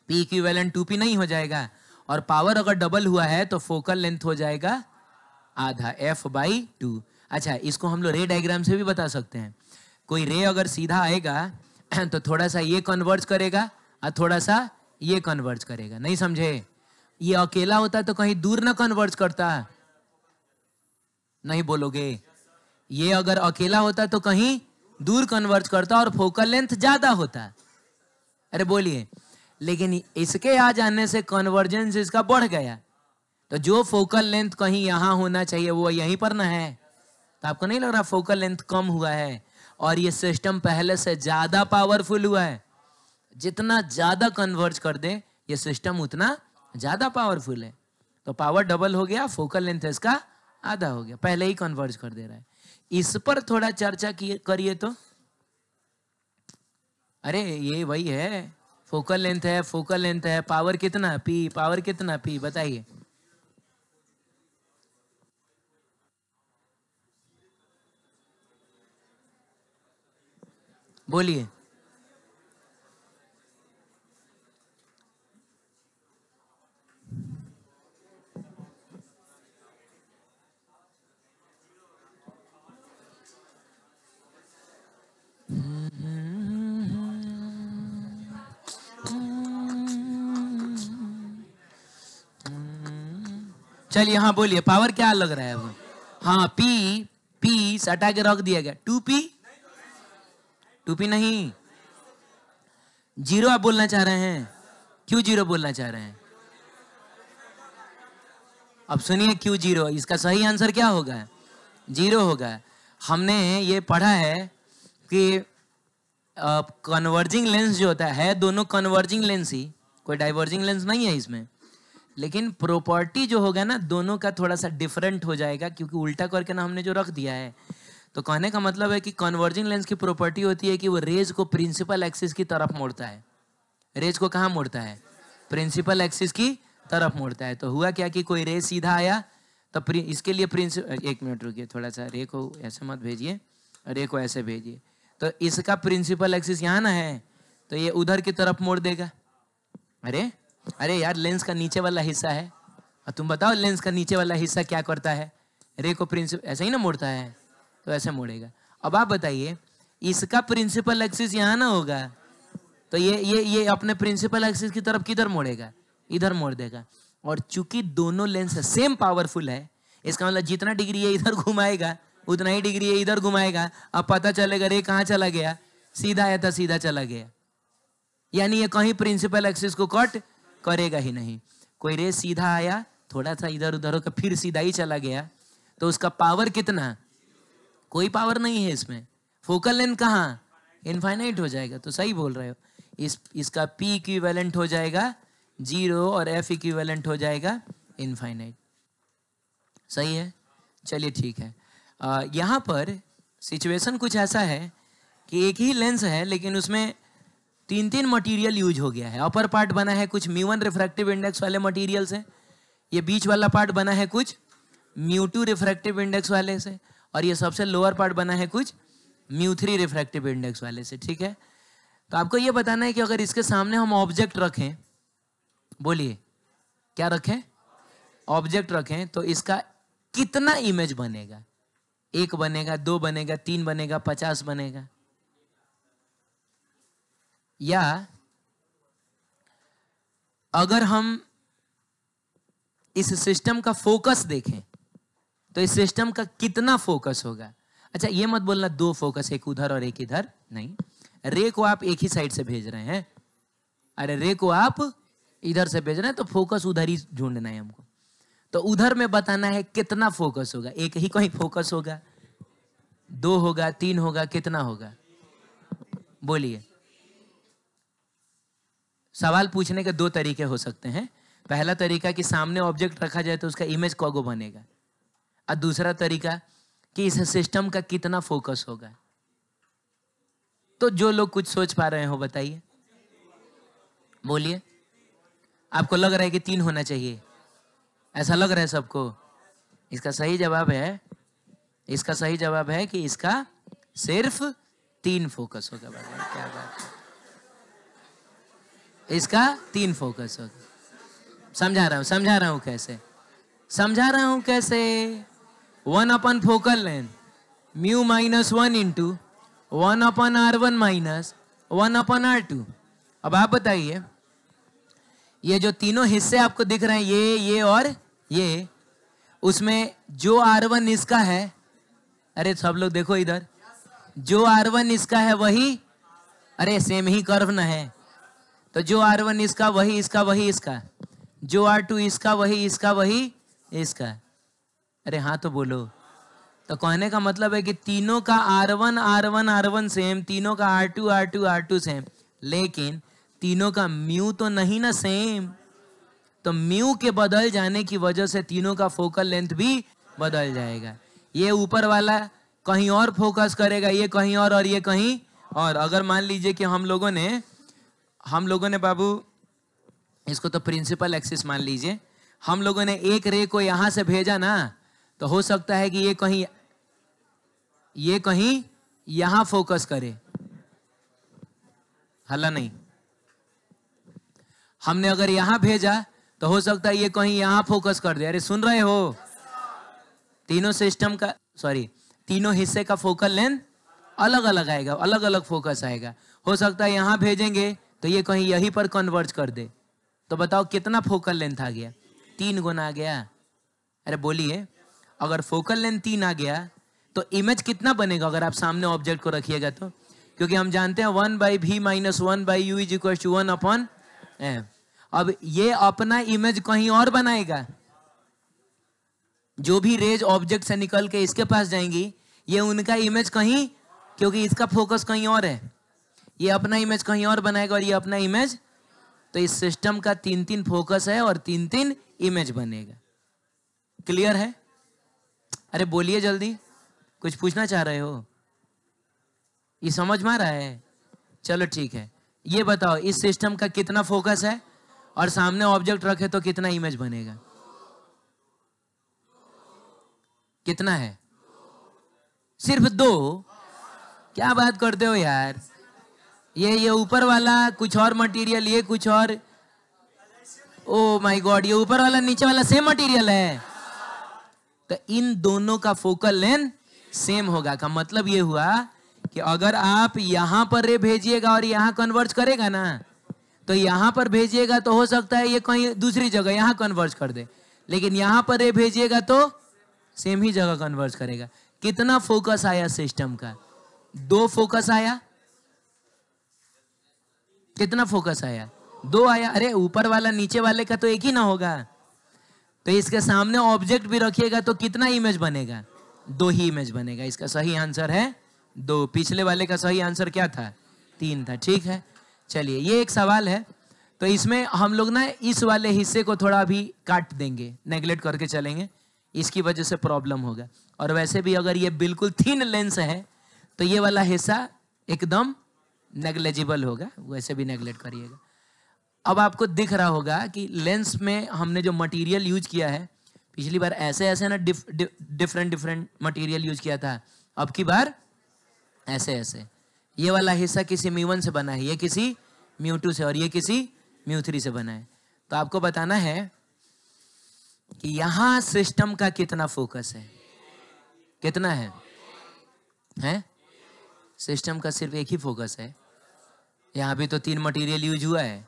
Speaker 1: पी इक्वेलेंट टू पी नहीं हो जाएगा और पावर अगर डबल हुआ है तो फोकल लेंथ हो जाएगा आधा एफ बाई टू अच्छा इसको हम लोग रे डायग्राम से भी बता सकते हैं कोई रे अगर सीधा आएगा तो थोड़ा सा ये कन्वर्ज करेगा और थोड़ा सा ये कन्वर्ज करेगा नहीं समझे ये अकेला होता तो कहीं दूर ना कन्वर्ज करता नहीं बोलोगे ये अगर अकेला होता तो कहीं दूर कन्वर्ज करता और फोकल लेंथ ज्यादा होता अरे बोलिए लेकिन इसके आ जाने से कन्वर्जेंस इसका बढ़ गया तो जो फोकल लेंथ कहीं यहां होना चाहिए वो यहीं पर ना है तो आपको नहीं लग रहा फोकल लेंथ कम हुआ है और ये सिस्टम पहले से ज्यादा पावरफुल हुआ है जितना ज्यादा कन्वर्ज कर दे ये सिस्टम उतना ज्यादा पावरफुल है तो पावर डबल हो गया फोकल लेंथ इसका आधा हो गया पहले ही कन्वर्ज कर दे रहा है इस पर थोड़ा चर्चा करिए तो अरे ये वही है फोकल लेंथ है फोकल लेंथ है पावर कितना पी पावर कितना पी बताइए बोलिए चलिए हाँ बोलिए पावर क्या लग रहा है वो हाँ पी पी सटा के रख दिया गया टू पी टू पी नहीं जीरो आप बोलना चाह रहे हैं क्यों जीरो बोलना चाह रहे हैं अब सुनिए क्यों जीरो इसका सही आंसर क्या होगा जीरो होगा हमने ये पढ़ा है कि कन्वर्जिंग लेंस जो होता है दोनों कन्वर्जिंग लेंस ही कोई डाइवर्जिंग लेंस नहीं है इसमें लेकिन प्रॉपर्टी जो होगा ना दोनों का थोड़ा सा डिफरेंट हो जाएगा क्योंकि उल्टा करके ना हमने जो रख दिया है तो कहने का मतलब है कि कन्वर्जिंग लेंस की प्रॉपर्टी होती है कि वो रेज को प्रिंसिपल एक्सिस की तरफ मोड़ता है रेज को कहाँ मोड़ता है प्रिंसिपल एक्सिस की तरफ मोड़ता है तो हुआ क्या कि कोई रेज सीधा आया तो इसके लिए प्रिंस एक मिनट रुकिए थोड़ा सा रे को ऐसे मत भेजिए रे को ऐसे भेजिए तो इसका प्रिंसिपल एक्सिस यहाँ ना है तो ये उधर की तरफ मोड़ देगा अरे अरे यार लेंस का नीचे वाला हिस्सा है और तुम बताओ लेंस का नीचे वाला हिस्सा क्या करता है रे को प्रिंसिपल ऐसे ही ना मोड़ता है तो ऐसे मोड़ेगा अब आप बताइए इसका प्रिंसिपल एक्सिस यहाँ ना होगा तो ये ये ये अपने प्रिंसिपल एक्सिस की तरफ किधर मोड़ेगा इधर मोड़ देगा और चूंकि दोनों लेंस सेम पावरफुल है इसका मतलब जितना डिग्री है इधर घुमाएगा उतना ही डिग्री है इधर घुमाएगा अब पता चलेगा रे कहाँ चला गया सीधा आया था सीधा चला गया यानी ये कहीं प्रिंसिपल एक्सिस को कट करेगा ही नहीं कोई रे सीधा आया थोड़ा सा इधर उधर होकर फिर सीधा ही चला गया तो उसका पावर कितना कोई पावर नहीं है इसमें फोकल लेंथ कहाँ इनफाइनाइट हो जाएगा तो सही बोल रहे हो इस इसका पी इक्विवेलेंट हो जाएगा जीरो और एफ इक्विवेलेंट हो जाएगा इनफाइनाइट सही है चलिए ठीक है यहाँ पर सिचुएशन कुछ ऐसा है कि एक ही लेंस है लेकिन उसमें तीन तीन मटेरियल यूज हो गया है अपर पार्ट बना है कुछ म्यूवन रिफ्रैक्टिव इंडेक्स वाले मटेरियल से ये बीच वाला पार्ट बना है कुछ म्यू टू रिफ्रैक्टिव इंडेक्स वाले से और ये सबसे लोअर पार्ट बना है कुछ म्यू थ्री रिफ्रैक्टिव इंडेक्स वाले से ठीक है तो आपको ये बताना है कि अगर इसके सामने हम ऑब्जेक्ट रखें बोलिए क्या रखें ऑब्जेक्ट रखें तो इसका कितना इमेज बनेगा एक बनेगा दो बनेगा तीन बनेगा पचास बनेगा या अगर हम इस सिस्टम का फोकस देखें तो इस सिस्टम का कितना फोकस होगा अच्छा ये मत बोलना दो फोकस एक उधर और एक इधर नहीं रे को आप एक ही साइड से भेज रहे हैं अरे रे को आप इधर से भेज रहे हैं तो फोकस उधर ही ढूंढना है हमको तो उधर में बताना है कितना फोकस होगा एक ही कहीं फोकस होगा दो होगा तीन होगा कितना होगा बोलिए सवाल पूछने के दो तरीके हो सकते हैं पहला तरीका कि सामने ऑब्जेक्ट रखा जाए तो उसका इमेज कॉगो बनेगा और दूसरा तरीका कि इस सिस्टम का कितना फोकस होगा तो जो लोग कुछ सोच पा रहे हो बताइए बोलिए आपको लग रहा है कि तीन होना चाहिए ऐसा लग रहा है सबको इसका सही जवाब है इसका सही जवाब है कि इसका सिर्फ तीन फोकस होगा भगवान क्या बात है इसका तीन फोकस हो समझा रहा हूं समझा रहा हूं कैसे समझा रहा हूं कैसे one upon focal length mu minus one into one upon R one minus one upon R two अब आप बताइए ये जो तीनों हिस्से आपको दिख रहे हैं ये ये और ये उसमें जो आर वन इसका है अरे सब लोग देखो इधर जो आर वन इसका है वही अरे सेम ही कर्व ना है तो जो आर वन इसका वही इसका वही इसका जो आर टू इसका वही इसका वही इसका अरे हाँ तो बोलो तो कहने का मतलब है कि तीनों का R one R one R one same तीनों का R two R two R two same लेकिन तीनों का म्यू तो नहीं ना सेम तो म्यू के बदल जाने की वजह से तीनों का फोकल लेंथ भी बदल जाएगा ये ऊपर वाला कहीं और फोकस करेगा ये कहीं और और ये कहीं और अगर मान लीजिए कि हम लोगों ने हम लोगों ने बाबू इसको तो प्रिंसिपल एक्सिस मान लीजिए हम लोगों ने एक रे को यहां से भेजा ना तो हो सकता है कि ये कहीं ये कहीं यहां फोकस करे हल्ला नहीं हमने अगर यहां भेजा तो हो सकता है ये कहीं यहां फोकस कर दे अरे सुन रहे हो तीनों सिस्टम का सॉरी तीनों हिस्से का फोकल लेंथ अलग अलग आएगा अलग अलग फोकस आएगा हो सकता है यहां भेजेंगे तो ये कहीं यही पर कन्वर्ज कर दे तो बताओ कितना फोकल लेंथ आ गया तीन गुना आ गया अरे बोलिए अगर फोकल लेंथ तीन आ गया तो इमेज कितना बनेगा अगर आप सामने ऑब्जेक्ट को रखिएगा तो क्योंकि हम जानते हैं one by V minus one by U is equal to one upon M अब ये अपना इमेज कहीं और बनाएगा जो भी रेज ऑब्जेक्ट से निकल के इसके पास जाएंगी ये उनका इमेज कहीं क्योंकि इसका फोकस कहीं और है ये अपना इमेज कहीं और बनाएगा और ये अपना इमेज तो इस सिस्टम का तीन तीन फोकस है और तीन तीन इमेज बनेगा क्लियर है अरे बोलिए जल्दी कुछ पूछना चाह रहे हो ये समझ में आ रहा है चलो ठीक है ये बताओ इस सिस्टम का कितना फोकस है और सामने ऑब्जेक्ट रखे तो कितना इमेज बनेगा कितना है सिर्फ दो क्या बात करते हो यार ये ये ऊपर वाला कुछ और मटेरियल ये कुछ और ओ माय गॉड ये ऊपर वाला नीचे वाला सेम मटेरियल है तो इन दोनों का फोकल लेंथ सेम होगा का मतलब ये हुआ कि अगर आप यहां पर रे भेजिएगा और यहां कन्वर्ज करेगा ना तो यहां पर भेजिएगा तो हो सकता है ये कहीं दूसरी जगह यहां कन्वर्ज कर दे लेकिन यहां पर रे भेजिएगा तो सेम ही जगह कन्वर्ज करेगा कितना फोकस आया सिस्टम का दो फोकस आया कितना फोकस आया दो आया अरे ऊपर वाला नीचे वाले का तो एक ही ना होगा तो इसके सामने ऑब्जेक्ट भी रखिएगा तो कितना इमेज बनेगा दो ही इमेज बनेगा इसका सही आंसर है दो पिछले वाले का सही आंसर क्या था तीन था ठीक है चलिए ये एक सवाल है तो इसमें हम लोग ना इस वाले हिस्से को थोड़ा अभी काट देंगे नेग्लेक्ट करके चलेंगे इसकी वजह से प्रॉब्लम होगा और वैसे भी अगर ये बिल्कुल थीन लेंस है तो ये वाला हिस्सा एकदम नेग्लेजिबल होगा वैसे भी नेग्लेक्ट करिएगा अब आपको दिख रहा होगा कि लेंस में हमने जो मटेरियल यूज किया है पिछली बार ऐसे ऐसे ना डिफरेंट डिफरेंट मटेरियल यूज किया था अब की बार ऐसे ऐसे ये वाला हिस्सा किसी म्यू वन से बना है ये किसी म्यू टू से और ये किसी म्यू थ्री से बना है तो आपको बताना है कि यहां सिस्टम का कितना फोकस है कितना है है? सिस्टम का सिर्फ एक ही फोकस है यहाँ भी तो तीन मटेरियल यूज हुआ है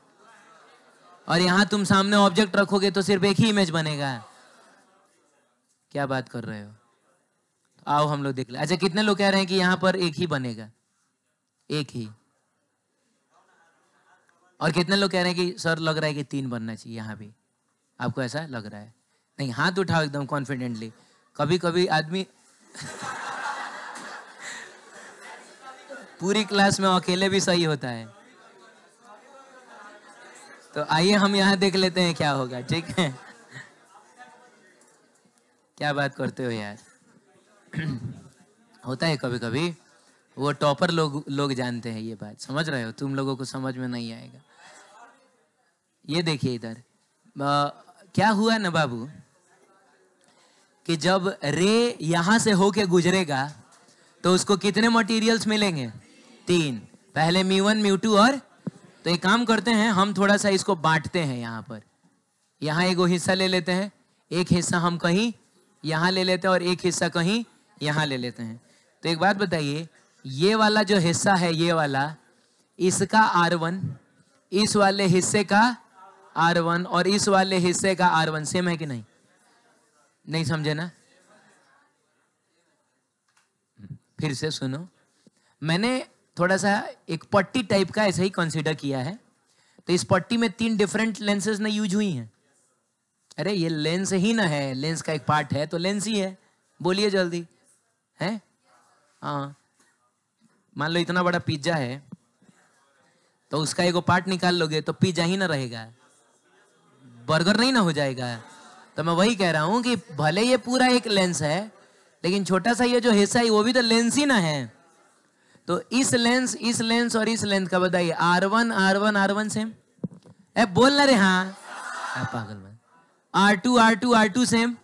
Speaker 1: और यहाँ तुम सामने ऑब्जेक्ट रखोगे तो सिर्फ एक ही इमेज बनेगा क्या बात कर रहे हो आओ हम लोग देख ले अच्छा कितने लोग कह रहे हैं कि यहाँ पर एक ही बनेगा एक ही और कितने लोग कह रहे हैं कि सर लग रहा है कि तीन बनना चाहिए यहाँ भी आपको ऐसा लग रहा है नहीं हाथ उठाओ एकदम कॉन्फिडेंटली कभी कभी आदमी पूरी क्लास में अकेले भी सही होता है तो आइए हम यहाँ देख लेते हैं क्या होगा ठीक है क्या बात करते हो यार होता है कभी कभी वो टॉपर लोग लोग जानते हैं ये बात समझ रहे हो तुम लोगों को समझ में नहीं आएगा ये देखिए इधर क्या हुआ ना बाबू कि जब रे यहां से होके गुजरेगा तो उसको कितने मटेरियल्स मिलेंगे तीन पहले मी वन म्यू टू और तो एक काम करते हैं हम थोड़ा सा इसको बांटते हैं यहाँ पर यहाँ एक हिस्सा ले लेते हैं एक हिस्सा हम कहीं यहाँ ले लेते हैं और एक हिस्सा कहीं यहाँ ले लेते हैं तो एक बात बताइए ये वाला जो हिस्सा है ये वाला इसका आर वन इस वाले हिस्से का आर वन और इस वाले हिस्से का आर वन सेम है कि नहीं नहीं समझे ना फिर से सुनो मैंने थोड़ा सा एक पट्टी टाइप का ऐसा ही कंसिडर किया है तो इस पट्टी में तीन डिफरेंट लेंसेज ना यूज हुई हैं अरे ये लेंस ही ना है लेंस का एक पार्ट है तो लेंस ही है बोलिए जल्दी है हाँ मान लो इतना बड़ा पिज्जा है तो उसका एगो पार्ट निकाल लोगे तो पिज्जा ही ना रहेगा बर्गर नहीं ना हो जाएगा तो मैं वही कह रहा हूँ कि भले ये पूरा एक लेंस है लेकिन छोटा सा ये जो हिस्सा है वो भी तो लेंस ही ना है तो इस लेंस इस लेंस और इस लेंस का बताइए R one R one R one same ए बोल ना रे हाँ पागल में R two R two R two same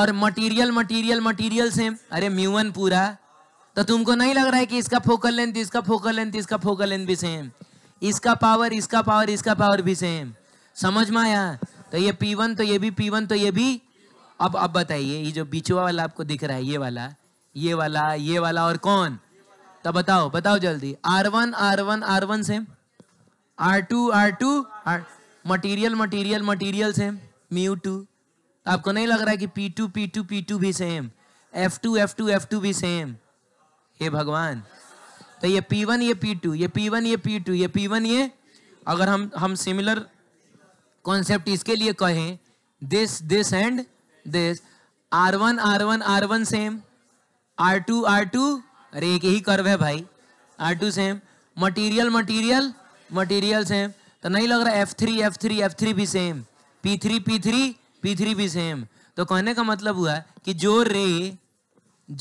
Speaker 1: और मटेरियल मटेरियल मटेरियल सेम अरे म्यूवन पूरा तो तुमको नहीं लग रहा है कि इसका फोकल लेंथ इसका फोकल लेंथ इसका फोकल लेंथ भी सेम इसका पावर इसका पावर इसका पावर भी सेम समझ में आया तो ये पी वन तो ये भी पी वन तो ये भी अब अब बताइए ये जो बीचवा वाला आपको दिख रहा है ये वाला ये वाला ये वाला और कौन तो बताओ बताओ जल्दी R one R one R one same R two R two R material material material same mu two आपको नहीं लग रहा है कि P two P two P two भी same F two F two F two भी same हे भगवान तो ये पी वन ये पी टू ये पी वन ये पी टू ये पी वन ये अगर हम हम सिमिलर कॉन्सेप्ट इसके लिए कहें this this and this R one R one R one same R two R two अरे एक ही कर्व है भाई R two same material material material same तो नहीं लग रहा F three F three F three भी same P three P three P three भी सेम तो कहने का मतलब हुआ कि जो रे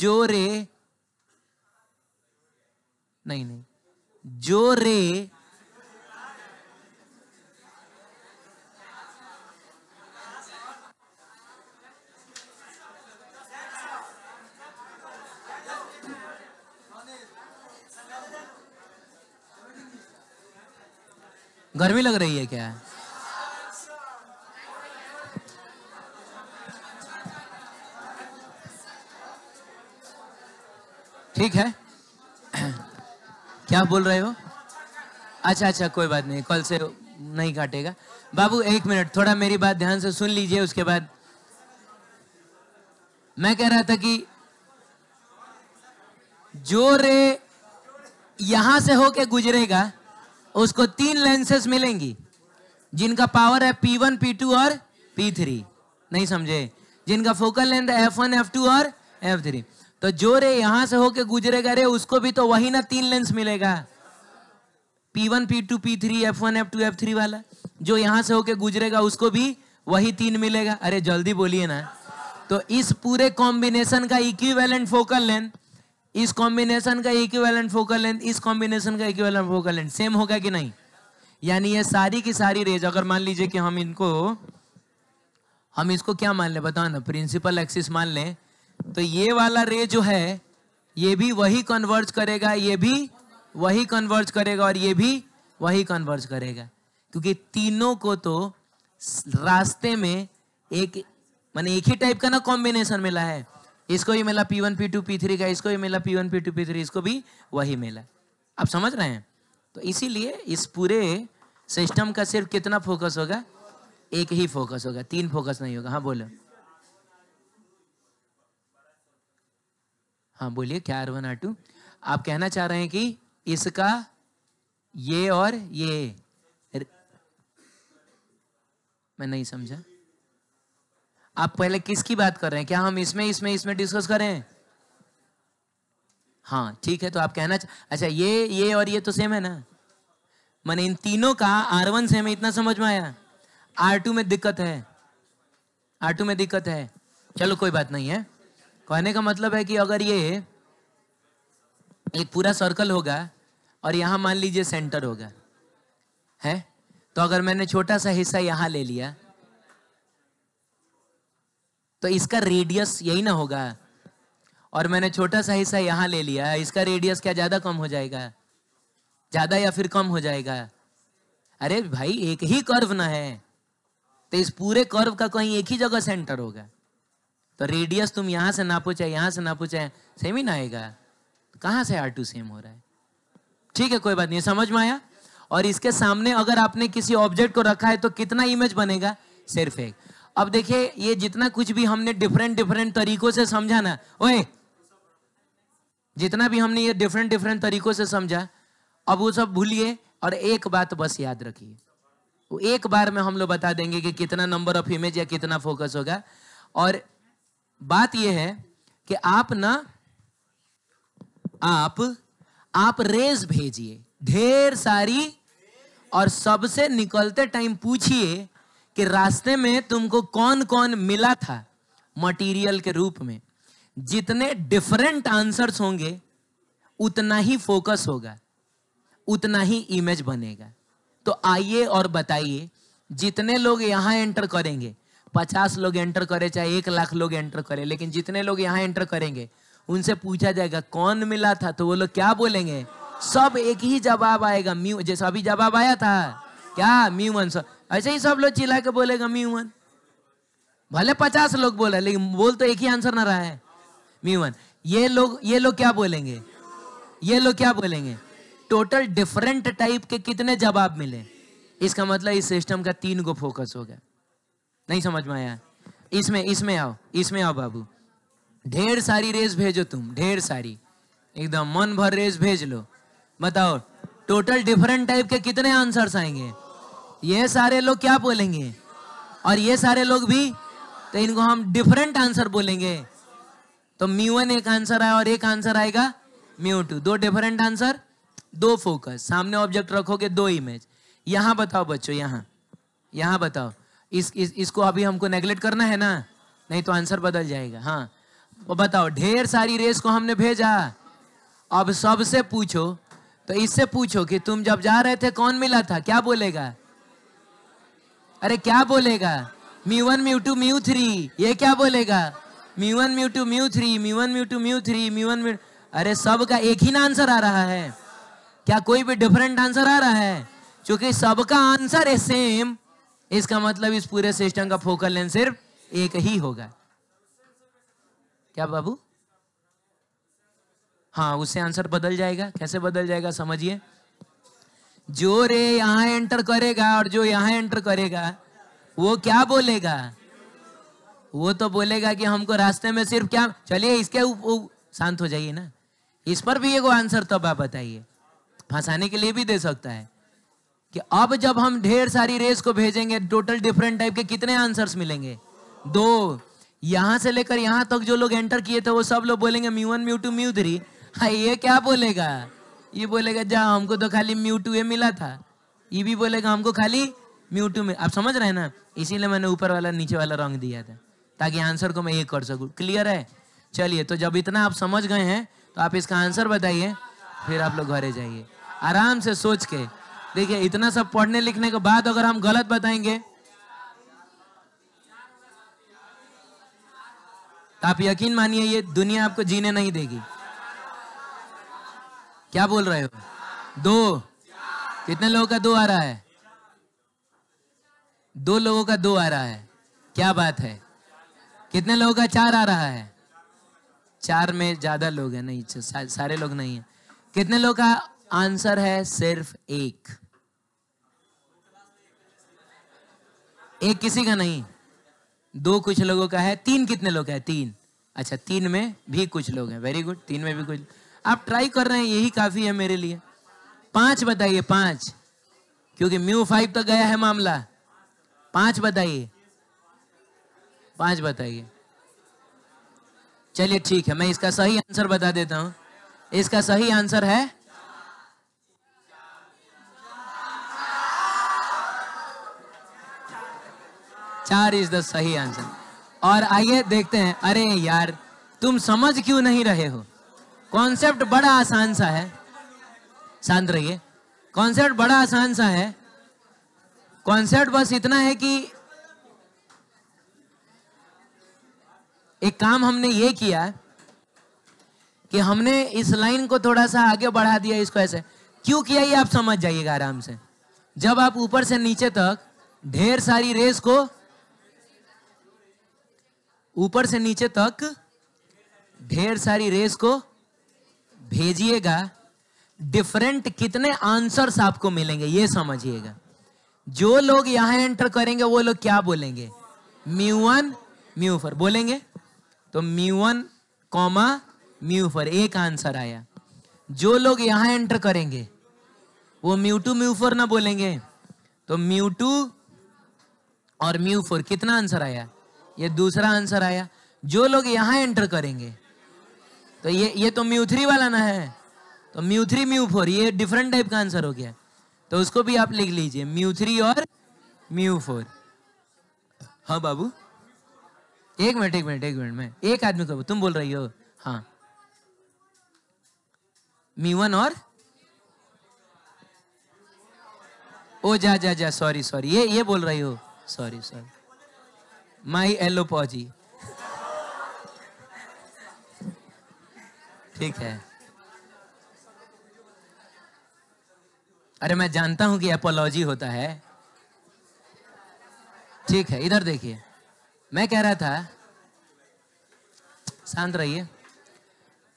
Speaker 1: जो रे नहीं नहीं जो रे गर्मी लग रही है क्या ठीक है क्या बोल रहे हो अच्छा अच्छा कोई बात नहीं कल से नहीं काटेगा बाबू एक मिनट थोड़ा मेरी बात ध्यान से सुन लीजिए उसके बाद मैं कह रहा था कि जो रे यहां से होके गुजरेगा उसको तीन लेंसेस मिलेंगी जिनका पावर है पी वन पी टू और पी थ्री नहीं समझे जिनका focal length F one F two और एफ थ्री तो जो रे यहां से होके गुजरेगा रे उसको भी तो वही ना तीन लेंस मिलेगा P one P two P three F one F two F three वाला जो यहां से होके गुजरेगा उसको भी वही तीन मिलेगा अरे जल्दी बोलिए ना तो इस पूरे कॉम्बिनेशन का इक्विवेलेंट फोकल लेंथ इस कॉम्बिनेशन का इक्विवेलेंट फोकल लेंथ इस कॉम्बिनेशन का इक्विवेलेंट फोकल लेंथ सेम होगा कि नहीं यानी ये सारी की सारी रेज अगर मान लीजिए कि हम इनको हम इसको क्या मान लें बताओ ना प्रिंसिपल एक्सिस मान लें तो ये वाला रे जो है ये भी वही कन्वर्ज करेगा ये भी वही कन्वर्ज करेगा और ये भी वही कन्वर्ज करेगा क्योंकि तीनों को तो रास्ते में एक मैंने एक ही टाइप का ना कॉम्बिनेशन मिला है इसको भी मिला P one P two P three का इसको भी मिला P one P two P three इसको भी वही मिला आप समझ रहे हैं तो इसीलिए इस पूरे सिस्टम का सिर्फ कितना फोकस होगा एक ही फोकस होगा तीन फोकस नहीं होगा हाँ बोलो हाँ बोलिए क्या आर वन आर टू आप कहना चाह रहे हैं कि इसका ये और ये मैं नहीं समझा आप पहले किसकी बात कर रहे हैं क्या हम इसमें इसमें इसमें डिस्कस करें हाँ ठीक है तो आप कहना अच्छा ये ये और ये तो सेम है ना मैंने इन तीनों का आर वन सेम है इतना समझ में आया आर टू में दिक्कत है आर टू में दिक्कत है चलो कोई बात नहीं है कहने का मतलब है कि अगर ये एक पूरा सर्कल होगा और यहाँ मान लीजिए सेंटर होगा है तो अगर मैंने छोटा सा हिस्सा यहाँ ले लिया तो इसका रेडियस यही ना होगा और मैंने छोटा सा हिस्सा यहाँ ले लिया है इसका रेडियस क्या ज़्यादा कम हो जाएगा ज़्यादा या फिर कम हो जाएगा अरे भाई एक ही कर्व ना है तो इस पूरे कर्व का कहीं एक ही जगह सेंटर होगा तो रेडियस तुम यहां से ना पूछे यहां से ना पूछे सेम ही ना आएगा तो से आर टू सेम हो रहा है ठीक है कोई बात नहीं समझ में आया और इसके सामने अगर आपने किसी ऑब्जेक्ट को रखा है तो कितना इमेज बनेगा सिर्फ एक अब देखिए ये जितना कुछ भी हमने डिफरेंट डिफरेंट तरीकों से समझा ना ओए जितना भी हमने ये डिफरेंट डिफरेंट तरीकों से समझा अब वो सब भूलिए और एक बात बस याद रखिए वो एक बार में हम लोग बता देंगे कि कितना नंबर ऑफ इमेज या कितना फोकस होगा और बात यह है कि आप ना आप आप रेस भेजिए ढेर सारी और सबसे निकलते टाइम पूछिए कि रास्ते में तुमको कौन कौन मिला था मटेरियल के रूप में जितने डिफरेंट आंसर्स होंगे उतना ही फोकस होगा उतना ही इमेज बनेगा तो आइए और बताइए जितने लोग यहां एंटर करेंगे पचास लोग एंटर करें चाहे एक लाख लोग एंटर करें लेकिन जितने लोग यहाँ एंटर करेंगे उनसे पूछा जाएगा कौन मिला था तो वो लोग क्या बोलेंगे सब एक ही जवाब आएगा म्यू जैसा अभी जवाब आया था क्या म्यू आंसर ऐसे ही सब लोग चिल्ला के बोलेगा मी वन भले पचास लोग बोला लेकिन बोल तो एक ही आंसर ना रहा है मी वन ये लोग ये लोग क्या बोलेंगे ये लोग क्या बोलेंगे टोटल डिफरेंट टाइप के कितने जवाब मिले इसका मतलब इस सिस्टम का तीन को फोकस हो गया नहीं समझ में आया इसमें इसमें आओ इसमें आओ बाबू ढेर सारी रेस भेजो तुम ढेर सारी एकदम मन भर रेस भेज लो बताओ टोटल डिफरेंट टाइप के कितने आंसर्स आएंगे ये सारे लोग क्या बोलेंगे और ये सारे लोग भी तो इनको हम डिफरेंट आंसर बोलेंगे तो म्यू वन एक आंसर आया और एक आंसर आएगा म्यू टू दो डिफरेंट आंसर दो फोकस सामने ऑब्जेक्ट रखोगे दो इमेज यहां बताओ बच्चों यहां यहां बताओ इस, इस इसको अभी हमको नेग्लेक्ट करना है ना नहीं तो आंसर बदल जाएगा हाँ तो बताओ ढेर सारी रेस को हमने भेजा अब सबसे पूछो तो इससे पूछो कि तुम जब जा रहे थे कौन मिला था क्या बोलेगा अरे क्या बोलेगा mu one mu two mu three ये क्या बोलेगा mu one mu two mu three mu one mu two mu three mu one mu अरे सब का एक ही ना आंसर आ रहा है क्या कोई भी डिफरेंट आंसर आ रहा है क्योंकि सबका आंसर है सेम इसका मतलब इस पूरे सिस्टम का फोकल लेंथ सिर्फ एक ही होगा क्या बाबू हाँ उससे आंसर बदल जाएगा कैसे बदल जाएगा समझिए जो रे यहाँ एंटर करेगा और जो यहाँ एंटर करेगा वो क्या बोलेगा वो तो बोलेगा कि हमको रास्ते में सिर्फ क्या चलिए इसके शांत हो जाइए ना इस पर भी एक आंसर तब आप बताइए फंसाने के लिए भी दे सकता है कि अब जब हम ढेर सारी रेस को भेजेंगे टोटल डिफरेंट टाइप के कितने आंसर्स मिलेंगे दो यहां से लेकर यहां तक जो लोग एंटर किए थे वो सब लोग बोलेंगे mu one mu two mu three हाँ ये क्या बोलेगा ये बोलेगा जा हमको तो खाली म्यूटू ए मिला था ये भी बोलेगा हमको खाली म्यूटू में आप समझ रहे हैं ना इसीलिए मैंने ऊपर वाला नीचे वाला रंग दिया था ताकि आंसर को मैं ये कर सकूँ क्लियर है चलिए तो जब इतना आप समझ गए हैं तो आप इसका आंसर बताइए फिर आप लोग घरे जाइए आराम से सोच के देखिए इतना सब पढ़ने लिखने के बाद अगर हम गलत बताएंगे तो आप यकीन मानिए ये दुनिया आपको जीने नहीं देगी क्या बोल रहे हो दो कितने लोगों का दो आ रहा है दो लोगों का दो आ रहा है क्या बात है कितने लोगों का चार आ रहा है चार में ज्यादा लोग हैं नहीं सारे लोग नहीं है कितने लोग का आंसर है सिर्फ एक एक किसी का नहीं दो कुछ लोगों का है तीन कितने लोग है तीन अच्छा तीन में भी कुछ लोग हैं वेरी गुड तीन में भी कुछ आप ट्राई कर रहे हैं यही काफी है मेरे लिए पांच बताइए पांच क्योंकि म्यू फाइव तक गया है मामला पांच बताइए पांच बताइए चलिए ठीक है मैं इसका सही आंसर बता देता हूं इसका सही आंसर है चार इज द सही आंसर और आइए देखते हैं अरे यार तुम समझ क्यों नहीं रहे हो कॉन्सेप्ट बड़ा आसान सा है शांत रहिए कॉन्सेप्ट बड़ा आसान सा है कॉन्सेप्ट बस इतना है कि एक काम हमने ये किया कि हमने इस लाइन को थोड़ा सा आगे बढ़ा दिया इसको ऐसे क्यों किया ये आप समझ जाइएगा आराम से जब आप ऊपर से नीचे तक ढेर सारी रेस को ऊपर से नीचे तक ढेर सारी रेस को भेजिएगा डिफरेंट कितने आंसर्स आपको मिलेंगे ये समझिएगा जो लोग यहां एंटर करेंगे वो लोग क्या बोलेंगे म्यू वन म्यू फर बोलेंगे तो mu one comma mu four एक आंसर आया जो लोग यहां एंटर करेंगे वो म्यू टू म्यू फोर ना बोलेंगे तो म्यू टू और म्यू फोर कितना आंसर आया ये दूसरा आंसर आया जो लोग यहां एंटर करेंगे तो ये ये तो म्यू थ्री वाला ना है तो म्यू थ्री म्यू फोर ये डिफरेंट टाइप का आंसर हो गया तो उसको भी आप लिख लीजिए म्यू थ्री और म्यू फोर हाँ बाबू एक मिनट एक मिनट एक मिनट में एक आदमी को तुम बोल रही हो हाँ म्यू वन और ओ जा जा जा सॉरी सॉरी ये ये बोल रही हो सॉरी सॉरी माई एलो पॉजी ठीक है अरे मैं जानता हूं कि एपोलॉजी होता है ठीक है इधर देखिए मैं कह रहा था शांत रहिए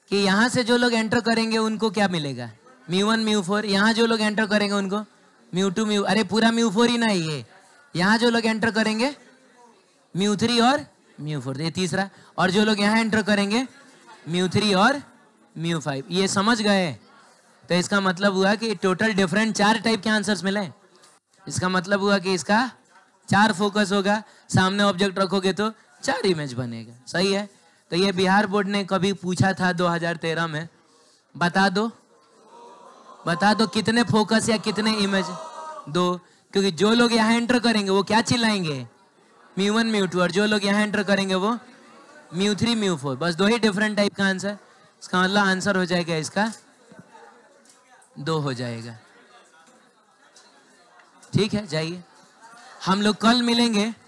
Speaker 1: कि यहां से जो लोग एंटर करेंगे उनको क्या मिलेगा म्यू वन म्यू फोर यहाँ जो लोग एंटर करेंगे उनको म्यू टू म्यू अरे पूरा म्यू फोर ही ना ये यहाँ जो लोग एंटर करेंगे म्यू थ्री और म्यू फोर ये तीसरा और जो लोग यहाँ एंटर करेंगे म्यू थ्री और म्यू फाइव ये समझ गए तो इसका मतलब हुआ कि टोटल डिफरेंट चार टाइप के आंसर्स मिले इसका मतलब हुआ कि इसका चार फोकस होगा सामने ऑब्जेक्ट रखोगे तो चार इमेज बनेगा सही है तो ये बिहार बोर्ड ने कभी पूछा था 2013 में बता दो बता दो कितने फोकस या कितने इमेज दो क्योंकि जो लोग यहाँ एंटर करेंगे वो क्या चिल्लाएंगे म्यू वन म्यू टू और जो लोग यहाँ एंटर करेंगे वो म्यू थ्री म्यू फोर बस दो ही डिफरेंट टाइप का आंसर इसका मतलब आंसर हो जाएगा इसका दो हो जाएगा ठीक है जाइए हम लोग कल मिलेंगे